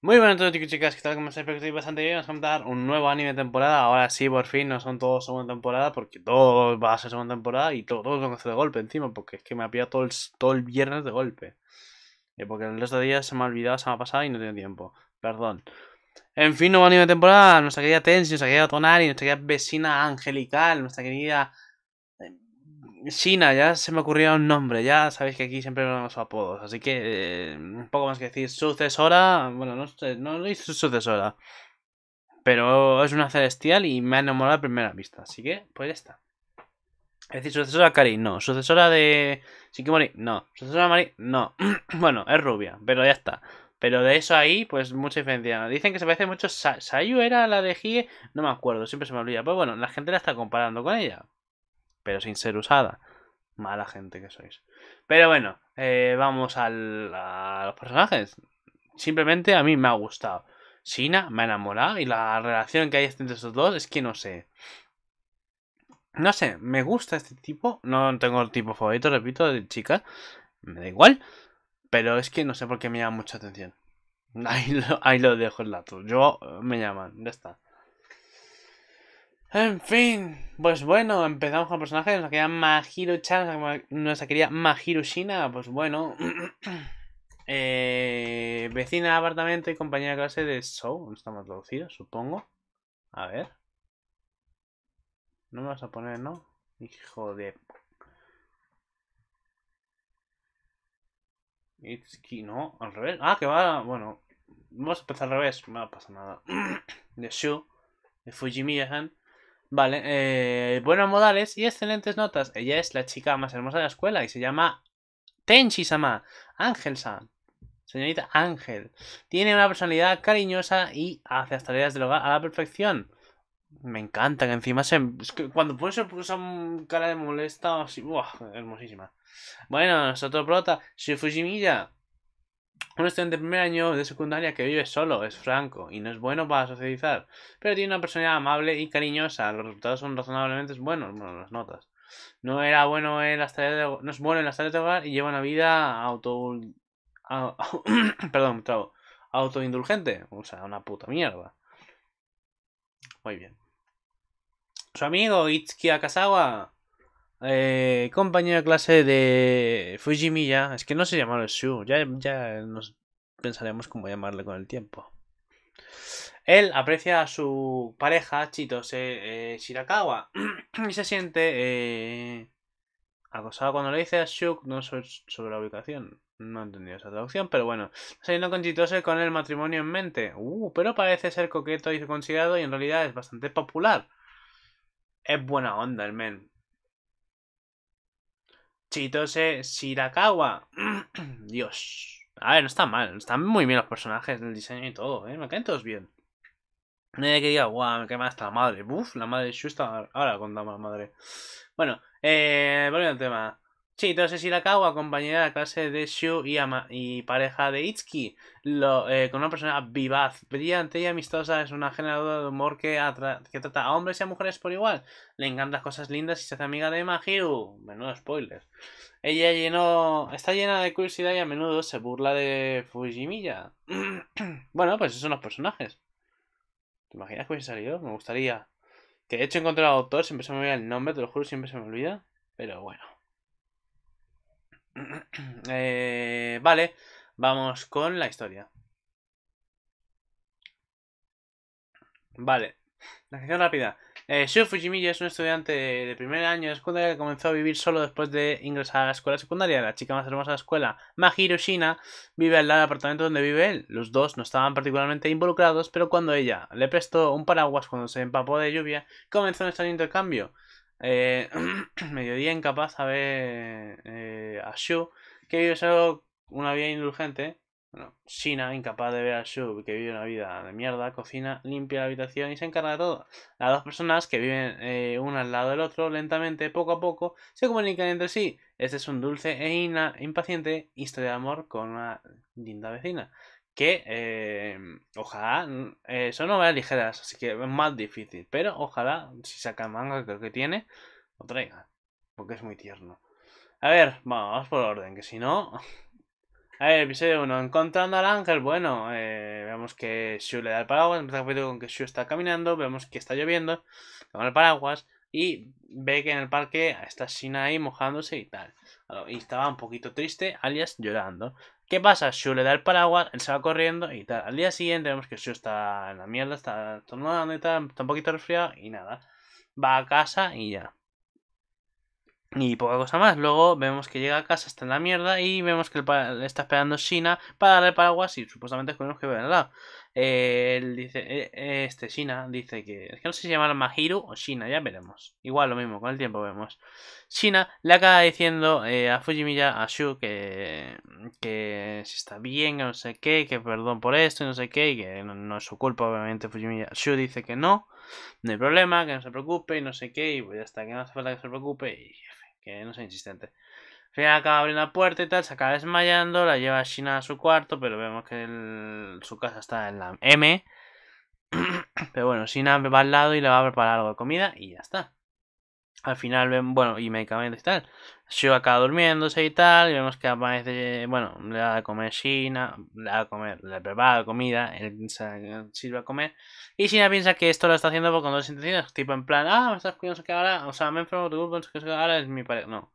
Muy buenas a todos chicos chicas, ¿qué tal? Como estáis? Espero que estéis bastante bien, vamos a contar un nuevo anime de temporada Ahora sí, por fin, no son todos segunda temporada Porque todo va a ser segunda temporada Y todo, todo lo de golpe encima Porque es que me ha pillado todo el, todo el viernes de golpe Y eh, Porque el resto de días se me ha olvidado, se me ha pasado y no tengo tiempo Perdón En fin, nuevo anime de temporada Nuestra querida Tensi, nuestra querida Tonari Nuestra querida vecina angelical Nuestra querida China, ya se me ocurrió un nombre, ya sabéis que aquí siempre los apodos, así que un eh, poco más que decir sucesora, bueno, no, sé, no sucesora, pero es una celestial y me ha enamorado a primera vista, así que pues ya está. Es decir, sucesora Kari, no. Sucesora de Shikimori, no. Sucesora Mari, no. bueno, es rubia, pero ya está. Pero de eso ahí, pues mucha diferencia. Dicen que se parece mucho. Sayu era la de Hige, no me acuerdo, siempre se me olvida. Pero bueno, la gente la está comparando con ella, pero sin ser usada. Mala gente que sois. Pero bueno, eh, vamos a los personajes. Simplemente a mí me ha gustado. Sina me ha enamorado y la relación que hay entre esos dos es que no sé. No sé, me gusta este tipo. No tengo el tipo favorito, repito, de chica. Me da igual. Pero es que no sé por qué me llama mucha atención. Ahí lo, lo dejo el dato. Yo eh, me llaman, ya está. En fin, pues bueno, empezamos con el personajes, nos quería Mahiro-chan, nos querida Mahiro-shina, pues bueno... Eh, vecina de apartamento y compañera de clase de Show. No está traducidos, supongo. A ver. No me vas a poner, ¿no? Hijo de... no, al revés. Ah, que va, bueno. Vamos a empezar al revés, no pasa nada. De Shu, de fujimiya Vale, eh, buenos modales y excelentes notas. Ella es la chica más hermosa de la escuela y se llama Tenchi-sama, Ángel-san. Señorita Ángel. Tiene una personalidad cariñosa y hace las tareas del hogar a la perfección. Me encanta que encima se... Es que cuando pone se puso cara de molesta así... Buah, hermosísima. Bueno, nosotros prota, Shifujimiya. Un estudiante de primer año de secundaria que vive solo, es franco y no es bueno para socializar, pero tiene una personalidad amable y cariñosa. Los resultados son razonablemente buenos, bueno, las notas. No era bueno en las tareas de, no es bueno en las tareas de hogar y lleva una vida auto perdón, autoindulgente, o sea, una puta mierda. Muy bien. Su amigo Itsuki Akasawa eh, compañero de clase de Fujimiya, es que no se llamaba Shu, ya, ya pensaremos cómo llamarle con el tiempo. Él aprecia a su pareja, Chitose eh, Shirakawa, y se siente eh, acosado cuando le dice a Shu sobre, la ubicación. No he entendido esa traducción, pero bueno. Saliendo con Chitose con el matrimonio en mente. Uh, pero parece ser coqueto y considerado y en realidad es bastante popular. Es buena onda el men. Chitose Shirakawa. Dios. A ver, no está mal. Están muy bien los personajes, el diseño y todo, ¿eh? Me caen todos bien. No hay que diga, guau, me quema la madre. Buf, la madre de ahora con la madre. Bueno, eh, volviendo al tema. Sí, entonces compañera de la clase de Shu y, ama y pareja de Itsuki, eh, con una persona vivaz, brillante y amistosa, es una generadora de humor que, trata a hombres y a mujeres por igual. Le encantan las cosas lindas y se hace amiga de Mahiru. Menudo spoiler. Ella llenó, está llena de curiosidad y a menudo se burla de Fujimilla bueno, pues esos son los personajes. ¿Te imaginas que hubiese salido? Me gustaría. Que de hecho encontré al autor, siempre se me olvida el nombre, te lo juro, siempre se me olvida. Pero bueno. Eh, vale, vamos con la historia. Vale, la acción rápida. Eh, Shu Fujimiya es un estudiante de primer año de secundaria que comenzó a vivir solo después de ingresar a la escuela secundaria. La chica más hermosa de la escuela, Mahiro vive al lado del apartamento donde vive él. Los dos no estaban particularmente involucrados, pero cuando ella le prestó un paraguas cuando se empapó de lluvia, comenzó nuestro intercambio. Eh, mediodía incapaz de ver eh, a Shu, que vive solo una vida indulgente. Bueno, China, incapaz de ver a Shu, que vive una vida de mierda, cocina, limpia la habitación y se encarga de todo. Las dos personas que viven eh, una al lado del otro, lentamente, poco a poco, se comunican entre sí. Este es un dulce e ina, impaciente historia de amor con una linda vecina, que em, ojalá eh, son novelas ligeras, así que es más difícil, pero ojalá si saca el manga creo que tiene, lo traiga, porque es muy tierno. A ver, vamos por orden, que si no... A ver, episodio 1, encontrando al ángel, bueno, eh, vemos que Shu le da el paraguas, empieza capítulo con que Shu está caminando, vemos que está lloviendo, toma el paraguas y ve que en el parque está Shina ahí mojándose y tal y estaba un poquito triste, alias llorando. ¿Qué pasa? Shu le da el paraguas, él se va corriendo y tal. Al día siguiente vemos que Shu está en la mierda, está tornando y tal, está un poquito resfriado y nada. Va a casa y ya. Y poca cosa más. Luego vemos que llega a casa, está en la mierda y vemos que le está esperando Shina para darle paraguas y supuestamente es que lado eh, él dice, eh, eh, este Shina dice que es que no sé si llama Mahiru o Shina, ya veremos. Igual lo mismo, con el tiempo vemos. Shina le acaba diciendo a Fujimiya, a Shu, que, que si está bien, que no sé qué, que perdón por esto, y no sé qué, y que no, es su culpa, obviamente. Fujimiya, Shu dice que no, no hay problema, que no se preocupe, y no sé qué, y pues ya está, que no hace falta que se preocupe, y que no sea insistente. Ya acaba abriendo la puerta y tal, se acaba desmayando, la lleva Shina a su cuarto, pero vemos que su casa está en la M. Pero bueno, Shina va al lado y le va a preparar algo de comida y ya está. Al final, bueno, y medicamentos y tal. Shio acaba durmiéndose y tal, y vemos que aparece, bueno, le da a comer Shina, le da a comer, le prepara comida, él se sirve a comer. Y Shina piensa que esto lo está haciendo con dos intenciones, tipo en plan, ah, me estás cuidando que ahora, o sea, me enfermo tu culpa, que ahora es mi pareja, no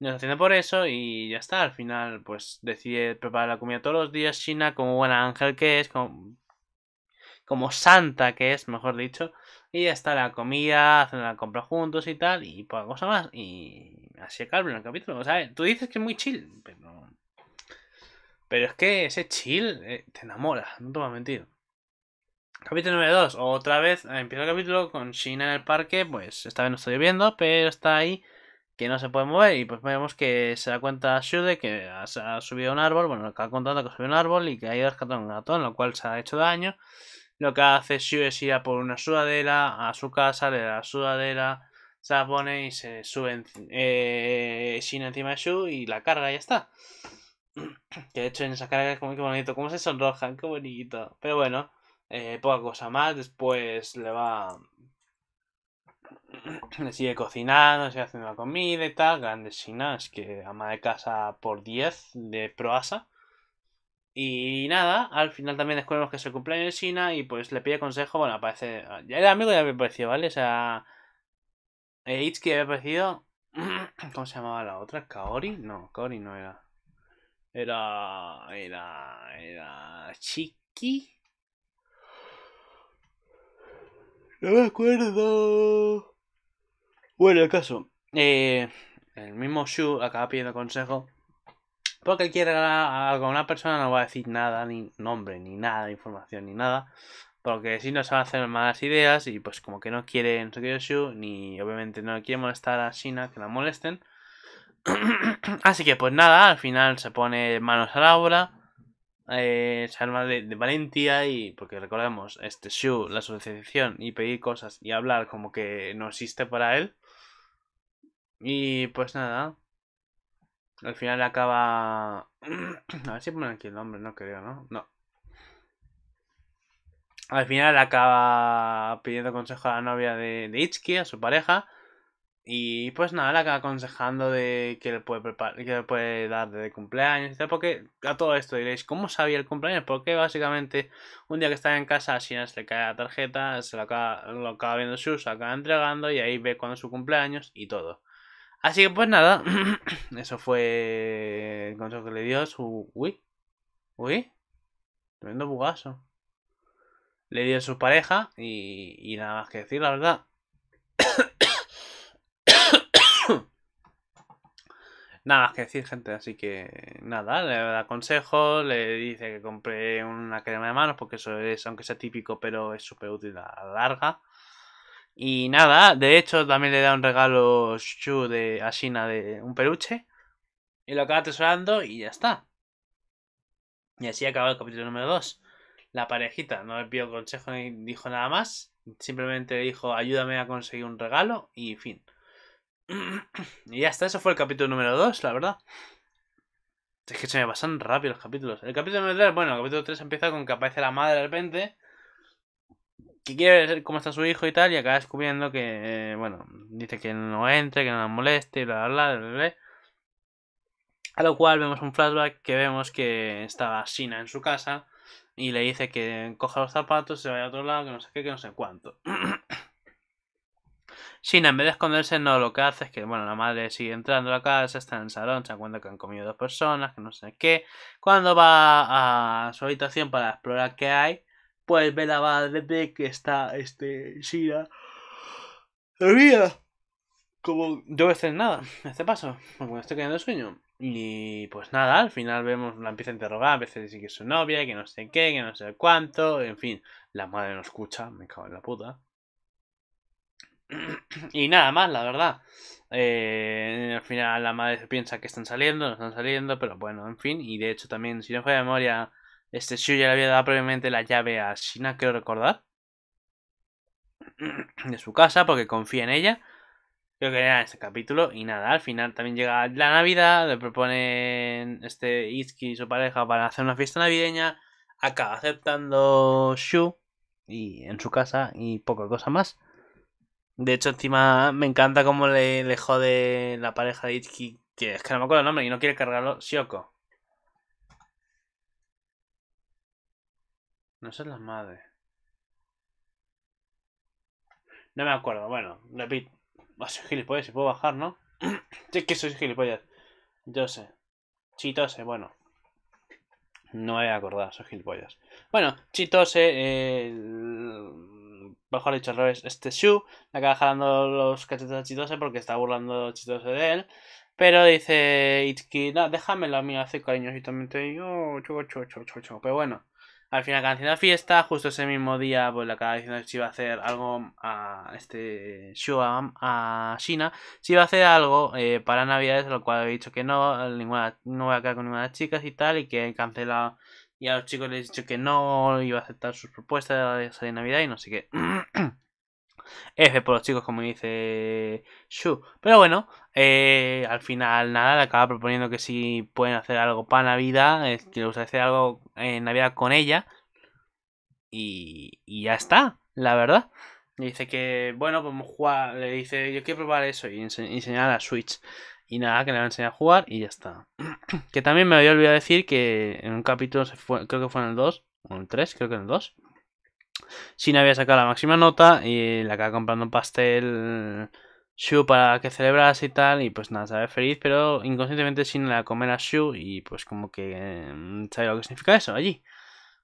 nos atiende por eso y ya está. Al final, pues decide preparar la comida todos los días China, como buena ángel que es, como, como santa que es, mejor dicho. Y ya está la comida, hacen la compra juntos y tal, y poca más. Y así en el capítulo. O sea, tú dices que es muy chill, pero. Pero es que ese chill eh, te enamora, no te voy a mentir. Capítulo número 2. Otra vez empieza el capítulo con China en el parque. Pues esta vez no está lloviendo, pero está ahí que no se puede mover y pues vemos que se da cuenta de que ha subido un árbol, bueno, que ha que ha subido un árbol y que ha ido a rescatar un lo cual se ha hecho daño. Lo que hace Shude es ir a por una sudadera a su casa, le da la sudadera, se la pone y se sube eh, encima de Shu y la carga y ya está. Que de hecho en esa carga es como que bonito, como se sonrojan, qué bonito. Pero bueno, eh, poca cosa más, después le va sigue cocinando, sigue haciendo la comida y tal. grande Shina, es que ama de casa por 10 de Proasa. Y nada, al final también descubrimos que es el cumpleaños de Sina y pues le pide consejo. Bueno, aparece. Ya el amigo ya había pareció, ¿vale? O sea. Eh, había aparecido. ¿Cómo se llamaba la otra? ¿Kaori? No, Kaori no era. Era. Era. Era. Chiki. No me acuerdo. Bueno, el caso. Eh, el mismo Shu acaba pidiendo consejo. Porque quiere algo a una persona no va a decir nada, ni nombre, ni nada, información, ni nada. Porque si no se va a hacer malas ideas y pues como que no quiere en su Shu, ni obviamente no quiere molestar a Shina, que la molesten. Así que pues nada, al final se pone manos a la obra. Eh, se arma de, de, valentía y porque recordemos, este Shu, la asociación y pedir cosas y hablar como que no existe para él. Y pues nada. Al final acaba... A ver si ponen aquí el nombre, no creo, ¿no? No. Al final acaba pidiendo consejo a la novia de, de a su pareja. Y pues nada, le acaba aconsejando de que le puede, preparar, que le puede dar de cumpleaños Porque a todo esto diréis, ¿cómo sabía el cumpleaños? Porque básicamente un día que está en casa, si no se le cae la tarjeta, se lo acaba, lo acaba viendo Sus, se acaba entregando y ahí ve cuándo es su cumpleaños y todo. Así que pues nada, eso fue el consejo que le dio su... Uy, uy, tremendo bugazo. Le dio a su pareja y, nada más que decir, la verdad. nada más que decir, gente. Así que nada, le da consejos, le dice que compre una crema de manos, porque eso es, aunque sea típico, pero es súper útil a la larga. Y nada, de hecho también le da un regalo Shu de Ashina de un peluche. Y lo acaba tesorando y ya está. Y así acaba el capítulo número 2. La parejita no le pidió consejo ni dijo nada más. Simplemente dijo ayúdame a conseguir un regalo y fin. y ya está, eso fue el capítulo número 2, la verdad. Es que se me pasan rápido los capítulos. El capítulo número 3, bueno, el capítulo 3 empieza con que aparece la madre de repente que quiere ver cómo está su hijo y tal, y acaba descubriendo que, eh, bueno, dice que no entre, que no la moleste, bla, bla, bla, bla, A lo cual vemos un flashback que vemos que estaba Sina en su casa y le dice que coja los zapatos, se vaya a otro lado, que no sé qué, que no sé cuánto. Sina, en vez de esconderse, no lo que hace es que, bueno, la madre sigue entrando a la casa, está en el salón, se da cuenta que han comido dos personas, que no sé qué. Cuando va a su habitación para explorar qué hay, pues ve la madre que está este Shira dormida. Como yo veces nada hace este paso, porque me estoy quedando sueño. Y pues nada, al final vemos, la empieza a interrogar, a veces dice que es su novia, que no sé qué, que no sé cuánto, en fin, la madre no escucha, me cago en la puta. Y nada más, la verdad. Eh, al final la madre piensa que están saliendo, no están saliendo, pero bueno, en fin. Y de hecho también, si no fue de memoria, este Shu ya le había dado previamente la llave a Shina, Quiero recordar. De su casa, porque confía en ella. Creo que era en este capítulo. Y nada, al final también llega la Navidad. Le proponen este Itsuki y su pareja para hacer una fiesta navideña. Acaba aceptando Shu y en su casa y poca cosa más. De hecho, encima me encanta cómo le, le jode la pareja de Itsuki. Que es que no me acuerdo el nombre y no quiere cargarlo. Shioko. No son las madres. No me acuerdo. Bueno, repito. Ah, soy gilipollas, si puedo bajar, ¿no? sí que soy gilipollas. Yo sé. Chitose, bueno. No he acordado soy gilipollas. Bueno, Chitose, eh, mejor dicho al revés, este Shu Me acaba jalando los cachetes a Chitose porque está burlando Chitose de él. Pero dice Itsuki, no, déjamelo a mí, hace cariñositamente. Yo, oh, Pero bueno, al final canción la fiesta, justo ese mismo día pues le acaba diciendo que iba a hacer algo a este Shua, a China, si iba a hacer algo eh, para Navidades, lo cual había dicho que no, ninguna, no voy a quedar con ninguna de las chicas y tal, y que cancela y a los chicos les he dicho que no iba a aceptar sus propuestas de Navidad y no sé qué. F por los chicos, como dice Shu. Pero bueno, eh, al final nada, le acaba proponiendo que si pueden hacer algo para Navidad, que le gusta hacer algo en Navidad con ella. Y, ya está, la verdad. Le dice que, bueno, pues jugar. Le dice, yo quiero probar eso y enseñar a Switch. Y nada, que le va a enseñar a jugar y ya está. que también me había olvidado decir que en un capítulo, creo que fue en el 2, o en el 3, creo que en el 2, sin había sacado la máxima nota y la acaba comprando un pastel Shu para que celebrase y tal. Y pues nada, sabe feliz, pero inconscientemente Sin la comer a Shu y pues como que ¿sabes mm, sabe lo que significa eso allí.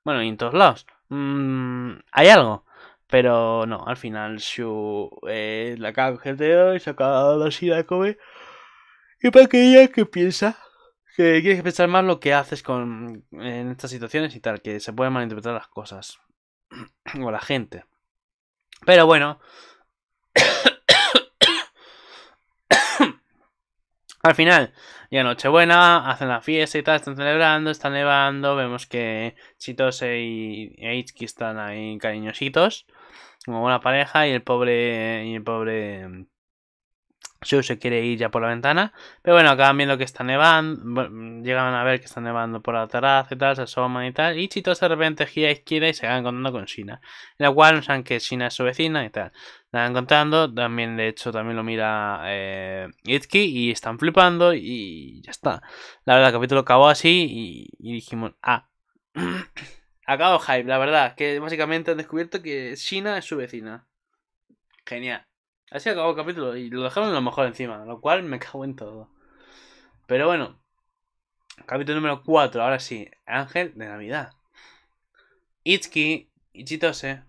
Bueno, y en todos lados. Mm, hay algo. Pero no, al final Shu eh, la acaba cogiendo y se acaba la de Kobe Y para que ella que piensa que quieres pensar más lo que haces con, en estas situaciones y tal, que se pueden malinterpretar las cosas. o la gente. Pero bueno, al final, ya Nochebuena, hacen la fiesta y tal, están celebrando, están nevando, vemos que Chitose y Eichki están ahí cariñositos, como una pareja, y el pobre, y el pobre Shu se quiere ir ya por la ventana. Pero bueno, acaban viendo que está nevando. llegan a ver que está nevando por la terraza y tal. Se asoman y tal. Y Chito de repente gira a izquierda y se van encontrando con Shina. En la cual no saben que Shina es su vecina y tal. La van encontrando También, de hecho, también lo mira eh, Itki. Y están flipando. Y ya está. La verdad, el capítulo acabó así. Y, y dijimos, ah. acabó hype, la verdad. Que básicamente han descubierto que Shina es su vecina. Genial. Así acabó el capítulo y lo dejaron lo mejor encima, lo cual me cago en todo. Pero bueno, capítulo número 4, ahora sí, Ángel de Navidad. Itsuki y Chitose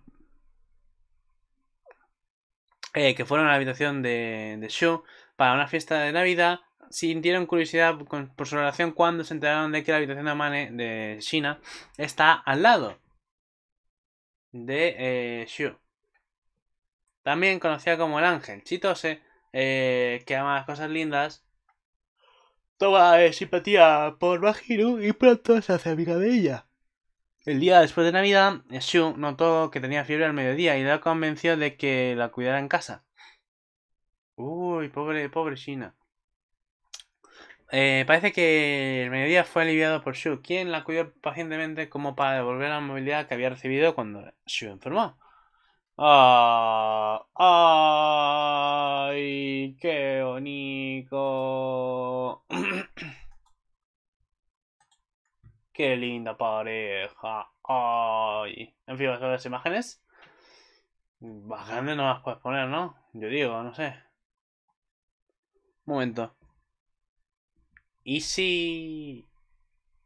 eh, que fueron a la habitación de, de Shu para una fiesta de Navidad sintieron curiosidad por su relación cuando se enteraron de que la habitación de Amane de China está al lado de eh, Shu. También conocida como el ángel Chitose, eh, que ama las cosas lindas, toma eh, simpatía por Mahiru y pronto se hace amiga de ella. El día después de Navidad, Shu notó que tenía fiebre al mediodía y la convenció de que la cuidara en casa. Uy, pobre, pobre China. Eh, parece que el mediodía fue aliviado por Shu, quien la cuidó pacientemente como para devolver la movilidad que había recibido cuando Shu enfermó. Ah, ay, qué bonito. qué linda pareja. Ay. En fin, vas a ver las imágenes. Más no las puedes poner, ¿no? Yo digo, no sé. Un momento. ¿Y si...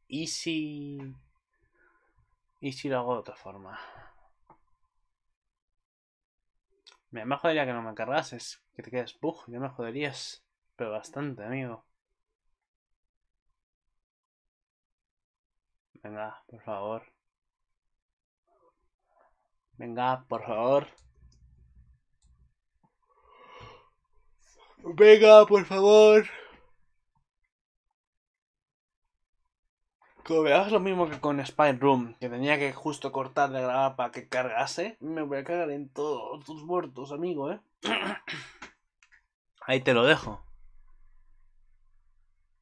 ¿Y si... ¿Y si lo hago de otra forma? Me, me jodería que no me cargases, que te quedes bug, yo me joderías. Pero bastante, amigo. Venga, por favor. Venga, por favor. Venga, por favor. Como veas, lo mismo que con Spy Room, que tenía que justo cortar de grabar para que cargase, me voy a cagar en todos tus muertos, amigo, ¿eh? Ahí te lo dejo.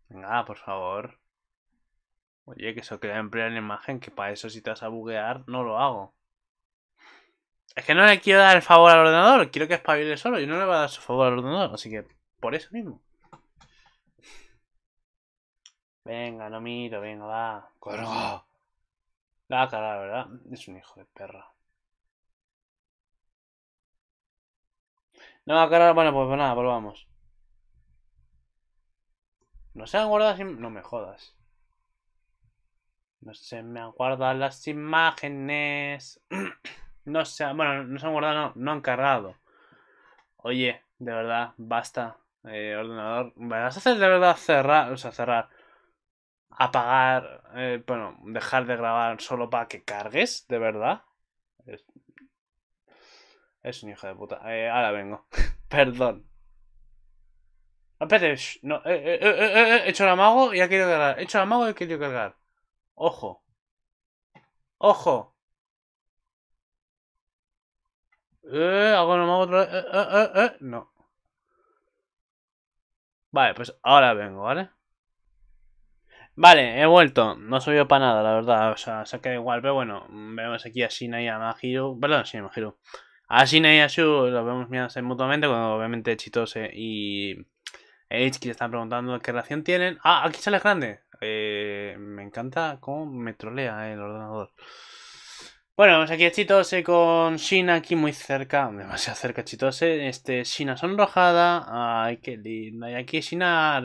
Venga, por favor. Oye, que eso queda en la imagen, que para eso si te vas a buguear, no lo hago. Es que no le quiero dar el favor al ordenador, quiero que espabile solo, y no le voy a dar su favor al ordenador, así que por eso mismo. Venga, no miro, venga, va. Corro. La cara, ¿verdad? Es un hijo de perra. No va a cargar, bueno, pues nada, volvamos. No se han guardado No me jodas. No se me han guardado las imágenes. No se han... Bueno, no se han guardado, no. han cargado. Oye, de verdad, basta. Eh, ordenador. ¿Me vas a hacer de verdad cerrar? O sea, cerrar apagar, eh, bueno, dejar de grabar solo para que cargues, de verdad. Es, un hijo de puta. Eh, ahora vengo. Perdón. Espérate, no, eh, he hecho el amago y ha querido cargar. He hecho el amago y ha querido cargar. Ojo. Ojo. Eh, hago el amago otra vez. No. Vale, pues ahora vengo, ¿vale? Vale, he vuelto. No soy yo para nada, la verdad. O sea, se queda igual. Pero bueno, vemos aquí a Shina y a Mahiru, Perdón, sí, a Mahiru, A Shina y a Shu los vemos mirándose mutuamente. Cuando obviamente Chitose y Eichki le están preguntando qué relación tienen. Ah, aquí sale grande. Eh, me encanta cómo me trolea eh, el ordenador. Bueno, vemos aquí a Chitose con Shina aquí muy cerca, demasiado cerca Chitose. Este, Shina sonrojada. Ay, qué linda. Y aquí Shina,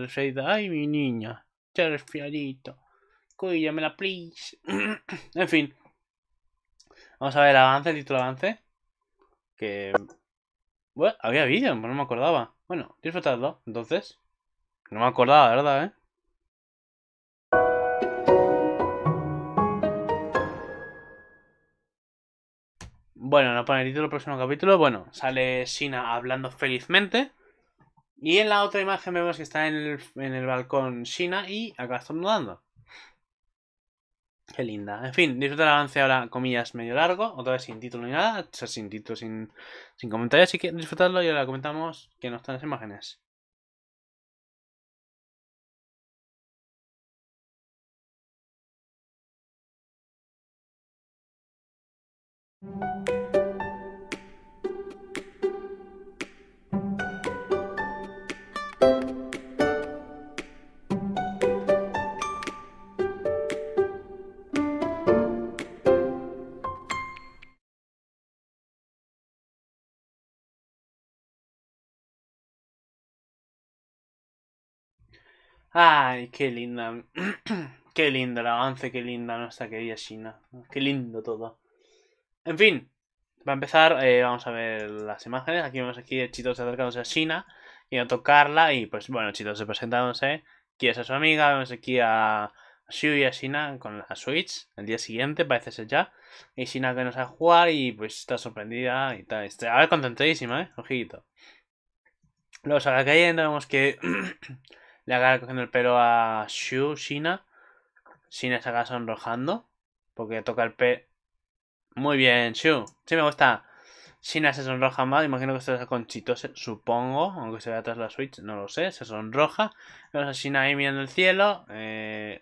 ay, mi niña. Terfiadito. la please. en fin. Vamos a ver el avance, el título avance. Que... había vídeo, no me acordaba. Bueno, disfrutadlo, entonces. No me acordaba, verdad, ¿eh? Bueno, no pone el título del próximo capítulo. Bueno, sale Sina hablando felizmente. Y en la otra imagen vemos que está en el, balcón Shina y acá estornudando. Qué linda. En fin, disfruta el avance ahora, comillas, medio largo. Otra vez sin título ni nada. O sea, sin título, sin, sin comentarios. Así que disfrutadlo y ahora comentamos que no están las imágenes. Ay, qué linda. qué lindo el avance, qué linda nuestra querida China. Qué lindo todo. En fin, para empezar, eh, vamos a ver las imágenes. Aquí vemos aquí a Chito acercándose a China y a tocarla. Y pues bueno, Chito se presentándose. Aquí es a su amiga. Vemos aquí a Shu y a China con la Switch. El día siguiente, parece ser ya. Y China que nos sabe jugar y pues está sorprendida y tal. Está, ver, contentísima, ¿eh? Ojito. Luego a cayendo. Vemos que Le agarra cogiendo el pelo a Shu, Shina. Shina se acaba sonrojando. Porque toca el pelo. Muy bien, Shu. Sí me gusta. Shina se sonroja más. Imagino que esto es supongo. Aunque se vea atrás la Switch, no lo sé. Se sonroja. Vamos a Shina ahí mirando el cielo. Eh,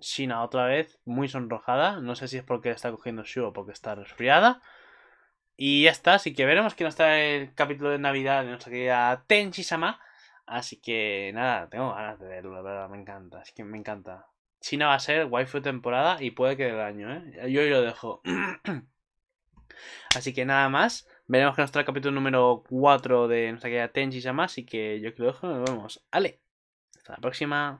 Shina otra vez, muy sonrojada. No sé si es porque está cogiendo Shu o porque está resfriada. Y ya está, así que veremos que no está el capítulo de Navidad de nuestra querida Tenchi Sama. Así que nada, tengo ganas de verlo, la verdad, me encanta, es que me encanta. China va a ser waifu temporada y puede que del año, ¿eh? Yo ahí lo dejo. Así que nada más. Veremos que nos trae el capítulo número 4 de nuestra querida Tenchi Sama. Así que yo que lo dejo. Nos vemos. Ale. Hasta la próxima.